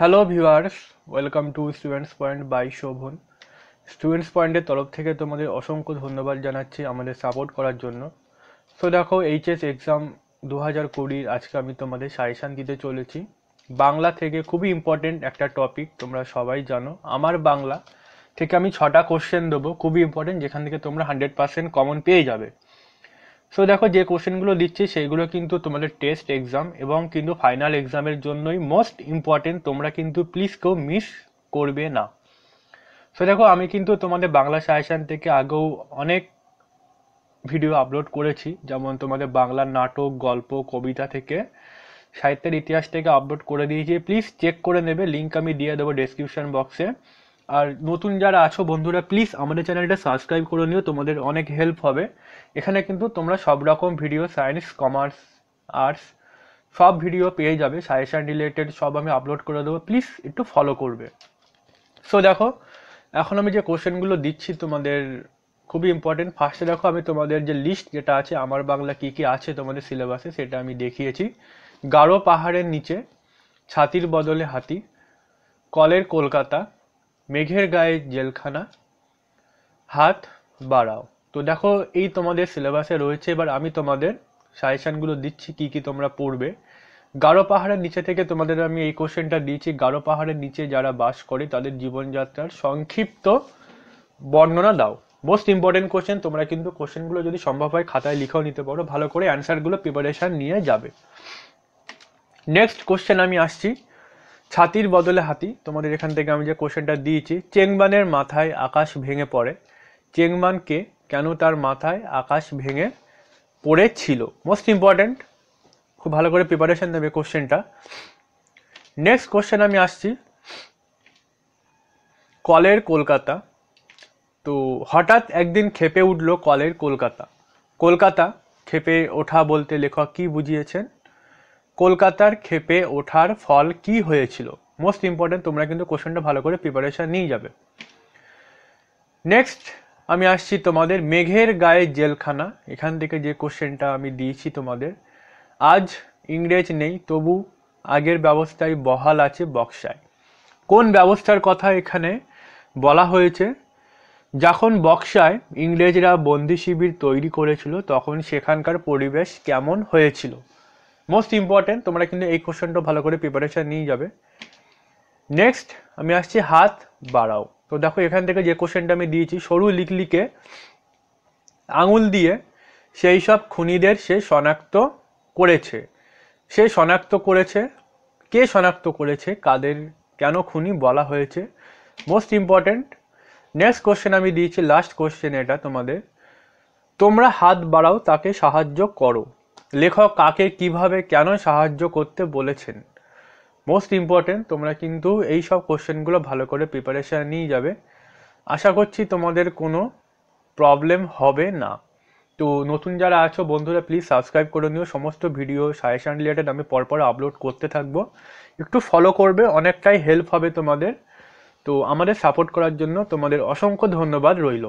hello viewers welcome to students point by Shovan students পয়েন্টের তরফ থেকে তোমাদের অসংখ্য ধন্যবাদ জানাচ্ছি আমাদের সাপোর্ট করার জন্য সো দেখো এইচএস এক্সাম দু হাজার কুড়ির আজকে আমি তোমাদের সাজেশান দিতে চলেছি বাংলা থেকে খুবই ইম্পর্টেন্ট একটা টপিক তোমরা সবাই জানো আমার বাংলা থেকে আমি ছটা কোশ্চেন দেবো খুবই ইম্পর্টেন্ট যেখান থেকে তোমরা হান্ড্রেড পার্সেন্ট কমন পেয়ে যাবে সো দেখো যে কোশ্চেনগুলো দিচ্ছি সেইগুলো কিন্তু তোমাদের টেস্ট এক্সাম এবং কিন্তু ফাইনাল এক্সামের জন্যই মোস্ট ইম্পর্টেন্ট তোমরা কিন্তু প্লিজ কেউ মিস করবে না সো দেখো আমি কিন্তু তোমাদের বাংলা সাজেশান থেকে আগেও অনেক ভিডিও আপলোড করেছি যেমন তোমাদের বাংলা নাটক গল্প কবিতা থেকে সাহিত্যের ইতিহাস থেকে আপলোড করে দিয়েছি প্লিজ চেক করে নেবে লিঙ্ক আমি দিয়ে দেবো ডেসক্রিপশন বক্সে আর নতুন যারা আছো বন্ধুরা প্লিজ আমাদের চ্যানেলটা সাবস্ক্রাইব করে নিও তোমাদের অনেক হেল্প হবে এখানে কিন্তু তোমরা সব রকম ভিডিও সায়েন্স কমার্স আর্টস সব ভিডিও পেয়ে যাবে সাজেশান রিলেটেড সব আমি আপলোড করে দেবো প্লিজ একটু ফলো করবে সো দেখো এখন আমি যে কোশ্চেনগুলো দিচ্ছি তোমাদের খুবই ইম্পর্টেন্ট ফার্স্টে দেখো আমি তোমাদের যে লিস্ট যেটা আছে আমার বাংলা কী কী আছে তোমাদের সিলেবাসে সেটা আমি দেখিয়েছি গাঢ় পাহাড়ের নিচে ছাতির বদলে হাতি কলের কলকাতা মেঘের গায়ে জেলখানা হাত বাড়াও তো দেখো এই তোমাদের সিলেবাসে রয়েছে এবার আমি তোমাদের সাজেশানগুলো দিচ্ছি কি কি তোমরা পড়বে গাঢ় পাহাড়ের নিচে থেকে তোমাদের আমি এই কোশ্চেনটা দিয়েছি গাঢ় পাহাড়ের নিচে যারা বাস করে তাদের জীবনযাত্রার সংক্ষিপ্ত বর্ণনা দাও মোস্ট ইম্পর্টেন্ট কোশ্চেন তোমরা কিন্তু কোশ্চেনগুলো যদি সম্ভব হয় খাতায় লিখেও নিতে পারো ভালো করে অ্যান্সারগুলো প্রিপারেশান নিয়ে যাবে নেক্সট কোশ্চেন আমি আসছি ছাতির বদলে হাতি তোমাদের এখান থেকে আমি যে কোশ্চেনটা দিয়েছি চেংবানের মাথায় আকাশ ভেঙে পড়ে চেংবানকে কেন তার মাথায় আকাশ ভেঙে পড়েছিল মোস্ট ইম্পর্ট্যান্ট খুব ভালো করে প্রিপারেশন দেবে কোশ্চেনটা নেক্সট কোশ্চেন আমি আসছি কলের কলকাতা তো হঠাৎ একদিন খেপে উঠল কলের কলকাতা কলকাতা খেপে ওঠা বলতে লেখক কি বুঝিয়েছেন কলকাতার ক্ষেপে ওঠার ফল কি হয়েছিল মোস্ট ইম্পর্টেন্ট তোমরা কিন্তু কোশ্চেনটা ভালো করে প্রিপারেশান নিয়ে যাবে নেক্সট আমি আসছি তোমাদের মেঘের গায়ে জেলখানা এখান থেকে যে কোশ্চেনটা আমি দিয়েছি তোমাদের আজ ইংরেজ নেই তবু আগের ব্যবস্থায় বহাল আছে বক্সায় কোন ব্যবস্থার কথা এখানে বলা হয়েছে যখন বক্সায় ইংরেজরা বন্দি শিবির তৈরি করেছিল তখন সেখানকার পরিবেশ কেমন হয়েছিল মোস্ট ইম্পর্টেন্ট তোমরা কিন্তু এই কোশ্চেনটা ভালো করে প্রিপারেশান নিয়ে যাবে নেক্সট আমি আসছি হাত বাড়াও তো দেখো এখান থেকে যে কোশ্চেনটা আমি দিয়েছি সরু লিকলিকে আঙুল দিয়ে সেই সব খুনিদের সে শনাক্ত করেছে সে শনাক্ত করেছে কে শনাক্ত করেছে কাদের কেন খুনি বলা হয়েছে মোস্ট ইম্পর্ট্যান্ট নেক্সট কোশ্চেন আমি দিয়েছি লাস্ট কোশ্চেন এটা তোমাদের তোমরা হাত বাড়াও তাকে সাহায্য করো লেখক কাকে কিভাবে কেন সাহায্য করতে বলেছেন মোস্ট ইম্পর্টেন্ট তোমরা কিন্তু এই সব কোশ্চেনগুলো ভালো করে প্রিপারেশান নিয়ে যাবে আশা করছি তোমাদের কোনো প্রবলেম হবে না তো নতুন যারা আছো বন্ধুরা প্লিজ সাবস্ক্রাইব করে নিও সমস্ত ভিডিও সাজেশান রিলেটেড আমি পরপর আপলোড করতে থাকবো একটু ফলো করবে অনেকটাই হেল্প হবে তোমাদের তো আমাদের সাপোর্ট করার জন্য তোমাদের অসংখ্য ধন্যবাদ রইল